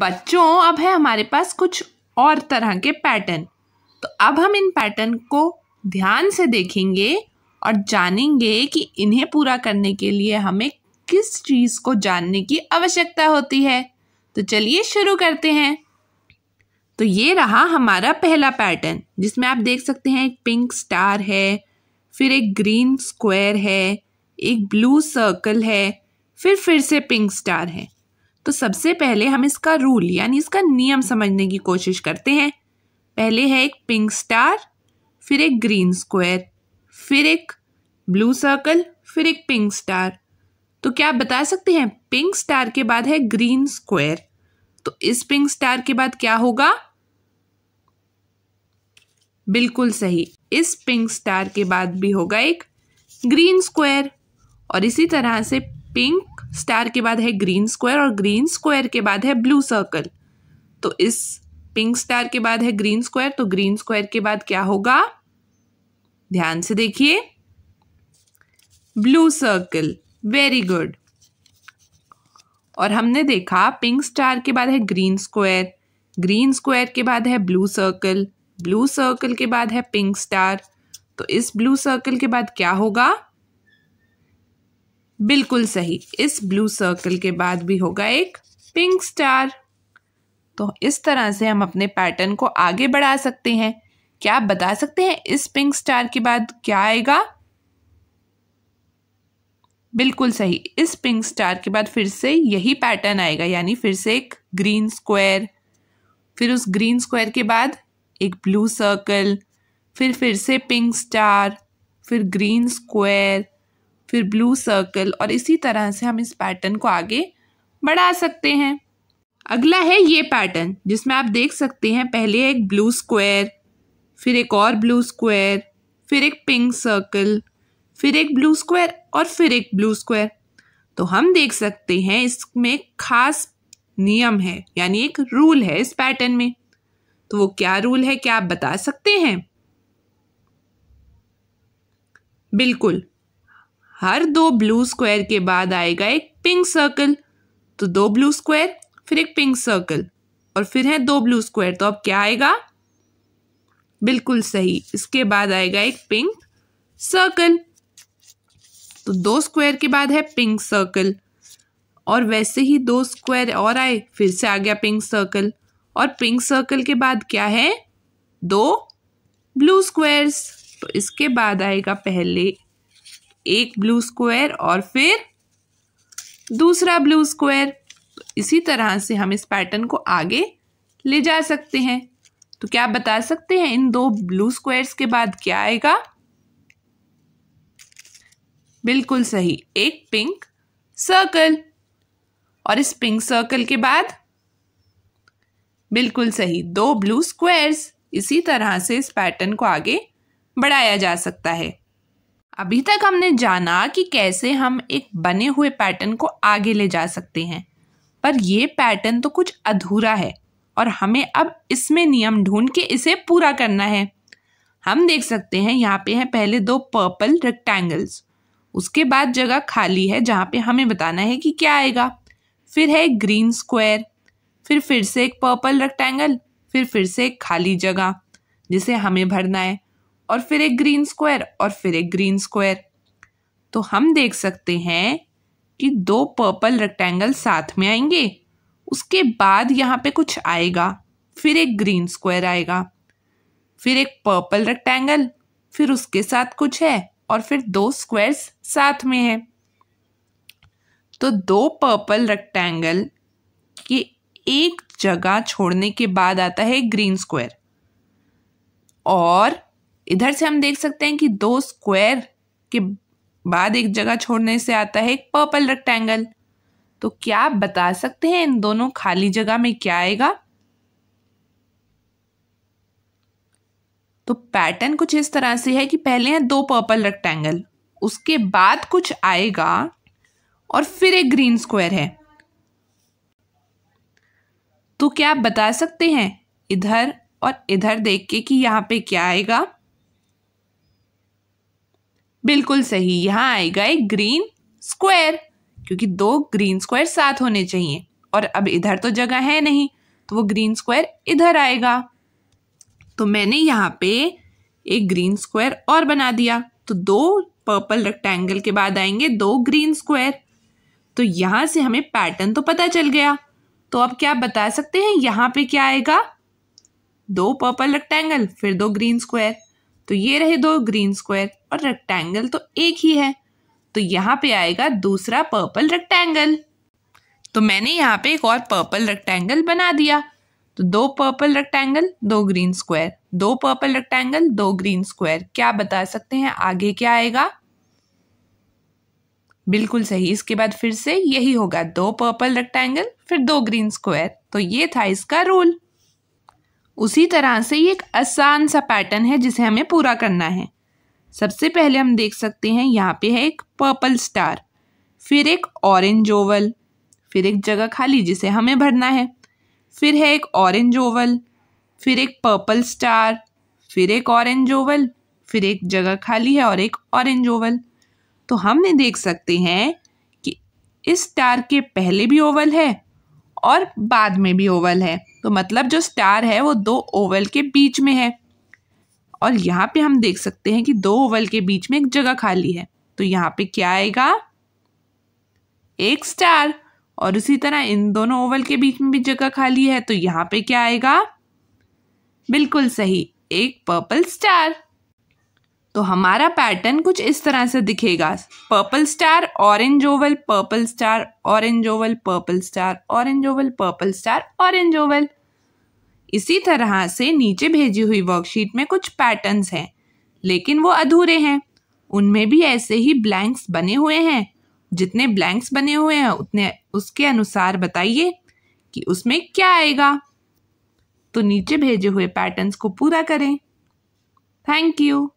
बच्चों अब है हमारे पास कुछ और तरह के पैटर्न तो अब हम इन पैटर्न को ध्यान से देखेंगे और जानेंगे कि इन्हें पूरा करने के लिए हमें किस चीज़ को जानने की आवश्यकता होती है तो चलिए शुरू करते हैं तो ये रहा हमारा पहला पैटर्न जिसमें आप देख सकते हैं एक पिंक स्टार है फिर एक ग्रीन स्क्वायर है एक ब्लू सर्कल है फिर फिर से पिंक स्टार है तो सबसे पहले हम इसका रूल यानी इसका नियम समझने की कोशिश करते हैं पहले है एक पिंक स्टार फिर एक ग्रीन स्क्वायर फिर एक ब्लू सर्कल फिर एक पिंक स्टार तो क्या आप बता सकते हैं पिंक स्टार के बाद है ग्रीन स्क्वायर तो इस पिंक स्टार के बाद क्या होगा बिल्कुल सही इस पिंक स्टार के बाद भी होगा एक ग्रीन स्क्वायर और इसी तरह से पिंक स्टार के बाद है ग्रीन स्क्वायर और ग्रीन स्क्वायर के बाद है ब्लू सर्कल तो इस पिंक स्टार के बाद है ग्रीन स्क्वायर तो ग्रीन स्क्वायर के बाद क्या होगा ध्यान से देखिए ब्लू सर्कल वेरी गुड और हमने देखा पिंक स्टार के बाद है ग्रीन स्क्वायर ग्रीन स्क्वायर के बाद है ब्लू सर्कल ब्लू सर्कल के बाद है पिंक स्टार तो इस ब्लू सर्कल के बाद क्या होगा बिल्कुल सही इस ब्लू सर्कल के बाद भी होगा एक पिंक स्टार तो इस तरह से हम अपने पैटर्न को आगे बढ़ा सकते हैं क्या आप बता सकते हैं इस पिंक स्टार के बाद क्या आएगा बिल्कुल सही इस पिंक स्टार के बाद फिर से यही पैटर्न आएगा यानी फिर से एक ग्रीन स्क्वायर फिर उस ग्रीन स्क्वायर के बाद एक ब्लू सर्कल फिर फिर से पिंक स्टार फिर ग्रीन स्क्वायर फिर ब्लू सर्कल और इसी तरह से हम इस पैटर्न को आगे बढ़ा सकते हैं अगला है ये पैटर्न जिसमें आप देख सकते हैं पहले एक ब्लू स्क्वायर फिर एक और ब्लू स्क्वायर फिर एक पिंक सर्कल फिर एक ब्लू स्क्वायर और फिर एक ब्लू स्क्वायर तो हम देख सकते हैं इसमें खास नियम है यानी एक रूल है इस पैटर्न में तो वो क्या रूल है क्या आप बता सकते हैं बिल्कुल हर दो ब्लू स्क्वायर के बाद आएगा एक पिंक सर्कल तो दो ब्लू स्क्वायर फिर एक पिंक सर्कल और फिर है दो ब्लू स्क्वायर तो अब क्या आएगा बिल्कुल सही इसके बाद आएगा एक पिंक सर्कल तो दो स्क्वायर के बाद है पिंक सर्कल और वैसे ही दो स्क्वायर और आए फिर से आ गया पिंक सर्कल और पिंक सर्कल के बाद क्या है दो ब्लू स्क्वायर्स तो इसके बाद आएगा पहले एक ब्लू स्क्वायर और फिर दूसरा ब्लू स्क्वायर तो इसी तरह से हम इस पैटर्न को आगे ले जा सकते हैं तो क्या आप बता सकते हैं इन दो ब्लू स्क्वायर्स के बाद क्या आएगा बिल्कुल सही एक पिंक सर्कल और इस पिंक सर्कल के बाद बिल्कुल सही दो ब्लू स्क्वायर्स इसी तरह से इस पैटर्न को आगे बढ़ाया जा सकता है अभी तक हमने जाना कि कैसे हम एक बने हुए पैटर्न को आगे ले जा सकते हैं पर यह पैटर्न तो कुछ अधूरा है और हमें अब इसमें नियम ढूंढ के इसे पूरा करना है हम देख सकते हैं यहाँ पे हैं पहले दो पर्पल रेक्टेंगल्स उसके बाद जगह खाली है जहाँ पे हमें बताना है कि क्या आएगा फिर है ग्रीन स्क्वायर फिर फिर से एक पर्पल रेक्टेंगल फिर फिर से एक खाली जगह जिसे हमें भरना है और फिर एक ग्रीन स्क्वायर और फिर एक ग्रीन स्क्वायर तो हम देख सकते हैं कि दो पर्पल रेक्टेंगल साथ में आएंगे उसके बाद यहाँ पे कुछ आएगा फिर एक ग्रीन स्क्वायर आएगा फिर एक पर्पल रेक्टेंगल फिर उसके साथ कुछ है और फिर दो स्क्वायर्स साथ में है तो दो पर्पल रेक्टेंगल के एक जगह छोड़ने के बाद आता है ग्रीन स्क्वायर और इधर से हम देख सकते हैं कि दो स्क्वायर के बाद एक जगह छोड़ने से आता है एक पर्पल रेक्टेंगल तो क्या आप बता सकते हैं इन दोनों खाली जगह में क्या आएगा तो पैटर्न कुछ इस तरह से है कि पहले हैं दो पर्पल रेक्टेंगल उसके बाद कुछ आएगा और फिर एक ग्रीन स्क्वायर है तो क्या आप बता सकते हैं इधर और इधर देख के कि यहाँ पे क्या आएगा बिल्कुल सही यहाँ आएगा एक ग्रीन स्क्वायर क्योंकि दो ग्रीन स्क्वायर साथ होने चाहिए और अब इधर तो जगह है नहीं तो वो ग्रीन स्क्वायर इधर आएगा तो मैंने यहाँ पे एक ग्रीन स्क्वायर और बना दिया तो दो पर्पल रेक्टेंगल के बाद आएंगे दो ग्रीन स्क्वायर तो यहाँ से हमें पैटर्न तो पता चल गया तो अब क्या बता सकते हैं यहाँ पे क्या आएगा दो पर्पल रेक्टेंगल फिर दो ग्रीन स्क्वायर तो ये रहे दो ग्रीन स्क्वायर और रेक्टेंगल तो एक ही है तो यहाँ पे आएगा दूसरा पर्पल रेक्टेंगल तो मैंने यहाँ पे एक और पर्पल रेक्टेंगल बना दिया तो दो पर्पल रेक्टेंगल दो ग्रीन स्क्वायर दो पर्पल रेक्टेंगल दो ग्रीन स्क्वायर क्या बता सकते हैं आगे क्या आएगा बिल्कुल सही इसके बाद फिर से यही होगा दो पर्पल रेक्टेंगल फिर दो ग्रीन स्क्वायर तो ये था इसका रूल उसी तरह से ये एक आसान सा पैटर्न है जिसे हमें पूरा करना है सबसे पहले हम देख सकते हैं यहाँ पे है एक पर्पल स्टार फिर एक ऑरेंज ओवल फिर एक जगह खाली जिसे हमें भरना है फिर है एक ऑरेंज ओवल फिर एक पर्पल स्टार फिर एक ऑरेंज ओवल फिर एक जगह खाली है और एक ऑरेंज ओवल तो हमने देख सकते हैं कि इस स्टार के पहले भी ओवल है और बाद में भी ओवल है तो मतलब जो स्टार है वो दो ओवल के बीच में है और यहाँ पे हम देख सकते हैं कि दो ओवल के बीच में एक जगह खाली है तो यहाँ पे क्या आएगा एक स्टार और उसी तरह इन दोनों ओवल के बीच में भी जगह खाली है तो यहाँ पे क्या आएगा बिल्कुल सही एक पर्पल स्टार तो हमारा पैटर्न कुछ इस तरह से दिखेगा purple star orange oval purple star orange oval purple star orange oval purple star orange oval इसी तरह से नीचे भेजी हुई वर्कशीट में कुछ पैटर्न्स हैं लेकिन वो अधूरे हैं उनमें भी ऐसे ही ब्लैंक्स बने हुए हैं जितने ब्लैंक्स बने हुए हैं उतने उसके अनुसार बताइए कि उसमें क्या आएगा तो नीचे भेजे हुए पैटर्न्स को पूरा करें थैंक यू